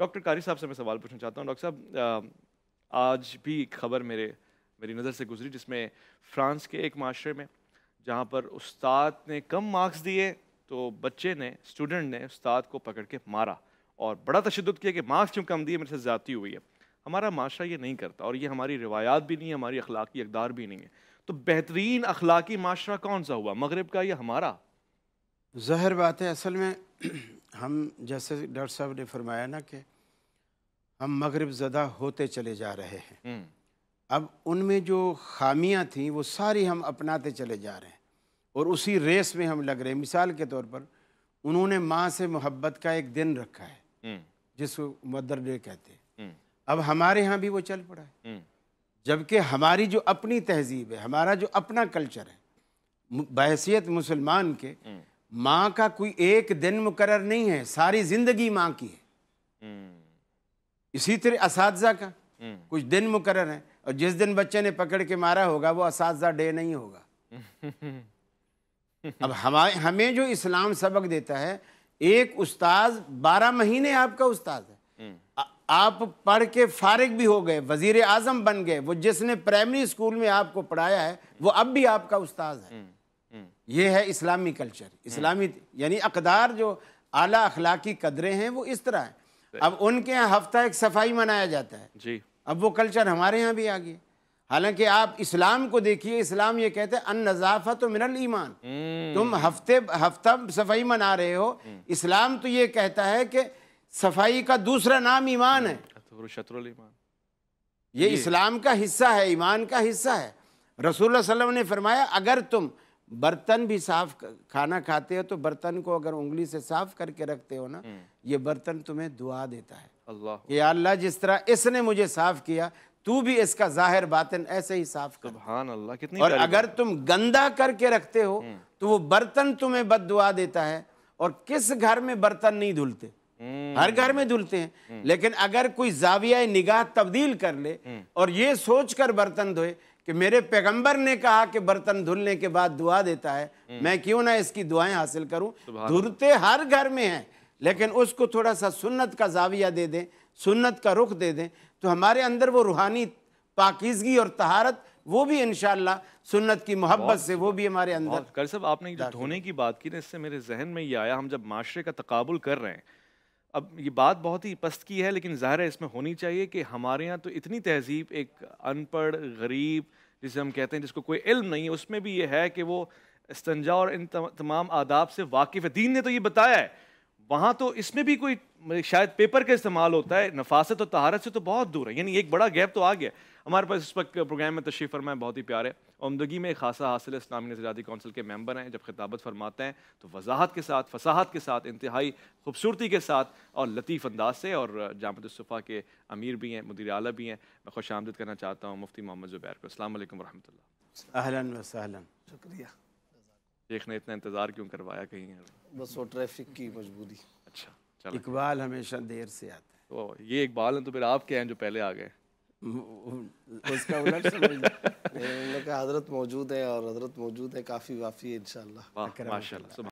Doctor कारी साहब से मैं सवाल पूछना चाहता हूँ डॉक्टर साहब आज भी एक खबर मेरे मेरी नज़र से गुजरी जिसमें फ्रांस के एक माशरे में जहाँ पर उस्ताद ने कम मार्क्स दिए तो बच्चे ने स्टूडेंट ने उस्ताद को पकड़ के मारा और बड़ा तशद किया कि मार्क्स क्यों कम दिए मेरे से ज़्यादा हुई है हमारा माशरा ये नहीं करता और ये हमारी रिवायात भी नहीं है हमारी अखलाकी अकदार भी नहीं है तो बेहतरीन अखलाकी माशरा कौन सा हुआ मगरब का या हमारा जहर बात है असल में हम जैसे डॉक्टर साहब ने फरमाया ना कि हम मगरब ज़दा होते चले जा रहे हैं हम्म। अब उनमें जो खामियां थी वो सारी हम अपनाते चले जा रहे हैं और उसी रेस में हम लग रहे हैं मिसाल के तौर पर उन्होंने माँ से मोहब्बत का एक दिन रखा है हम्म। जिसको मदर डे कहते हैं हम्म। अब हमारे यहाँ भी वो चल पड़ा है जबकि हमारी जो अपनी तहजीब है हमारा जो अपना कल्चर है बहसीत मुसलमान के माँ का कोई एक दिन मुकर नहीं है सारी जिंदगी माँ की है हम्म। इसी तरह इस का हम्म। कुछ दिन मुकर है और जिस दिन बच्चे ने पकड़ के मारा होगा वो इस डे नहीं होगा अब हमारे हमें जो इस्लाम सबक देता है एक उस्ताद बारह महीने आपका उस्ताद है हम्म। आप पढ़ के फारिग भी हो गए वजीर आजम बन गए वो जिसने प्राइमरी स्कूल में आपको पढ़ाया है वो अब भी आपका उस्ताद है हम्म। ये है इस्लामी कल्चर हम्म। इस्लामी यानी अकदार जो आला अखलाकी कदरें हैं वो इस तरह है अब उनके यहाँ हफ्ता एक सफाई मनाया जाता है जी अब वो कल्चर हमारे यहाँ भी आ गया हालांकि आप इस्लाम को देखिए इस्लाम ये कहते हैं अन तो मिनल ईमान हम्म। तुम हफ्ते हफ्ता सफाई मना रहे हो इस्लाम तो ये कहता है कि सफाई का दूसरा नाम ईमान है ये, ये इस्लाम का हिस्सा है ईमान का हिस्सा है रसूल वसल्लम ने फरमाया अगर तुम बर्तन भी साफ खाना खाते हो तो बर्तन को अगर उंगली से साफ करके रखते हो ना हम्म। ये बर्तन तुम्हें दुआ देता है अल्लाह अल्लाह जिस तरह इसने मुझे साफ किया तू भी इसका जाहिर बातन ऐसे ही साफ कर अल्लाह कितनी और अगर तुम गंदा करके रखते हो हम्म। तो वो बर्तन तुम्हें बद दुआ देता है और किस घर में बर्तन नहीं धुलते हम्म। हर घर में धुलते हैं लेकिन अगर कोई जाविया निगाह तब्दील कर ले और ये सोचकर बर्तन धोए कि मेरे पैगंबर ने कहा कि बर्तन धुलने के बाद दुआ देता है हम्म। मैं क्यों ना इसकी दुआएं हासिल करूं धुलते हर घर में हैं लेकिन उसको थोड़ा सा सुन्नत का जाविया दे दें सुन्नत का रुख दे दें तो हमारे अंदर वो रूहानी पाकिजगी और तहारत वो भी इनशाला सुन्नत की मोहब्बत से वो भी हमारे अंदर कर सब आपने धोने की बात की ना इससे मेरे जहन में ये आया हम जब माशरे का तकबुल कर रहे हैं अब ये बात बहुत ही पस्त की है लेकिन ज़ाहिर है इसमें होनी चाहिए कि हमारे यहाँ तो इतनी तहजीब एक अनपढ़ गरीब जिसे हम कहते हैं जिसको कोई इल्म नहीं है उसमें भी ये है कि वो इस्तंजा और इन तमाम आदाब से वाकिफ़ है दीन ने तो ये बताया है वहाँ तो इसमें भी कोई मतलब शायद पेपर का इस्तेमाल होता है नफासत और तहारत से तो बहुत दूर है यानी एक बड़ा गैप तो आ गया हमारे पास इस वक्त प्रोग्राम में तशरीफ़ फरमाए बहुत ही प्यारे उमदगी में खासा हासिल इस्लामी नजरियाती कौंसिल के मेंबर हैं जब खिताबत फरमाते हैं तो वजाहत के साथ फसाहत के साथ इंतहाई खूबसूरती के साथ और लतीफ़ अंदाज से और जामतफ़ा के अमीर भी हैं मुदीर आला भी हैं मैं खुश आमदद करना चाहता हूँ मुफ्ती मोहम्मद ज़ुबैर को असल वरहमल अहलन वसहलन शुक्रिया शेख ने इतना इंतज़ार क्यों करवाया कहीं है? बस वो ट्रैफिक की मजबूरी अच्छा चलो इकबाल हमेशा देर से आता है तो ये इकबाल हैं तो फिर आप क्या हैं जो पहले आ गए उसका उलट समझ हजरत मौजूद है और हजरत मौजूद है काफ़ी वाफ़ी है इन माशाल्लाह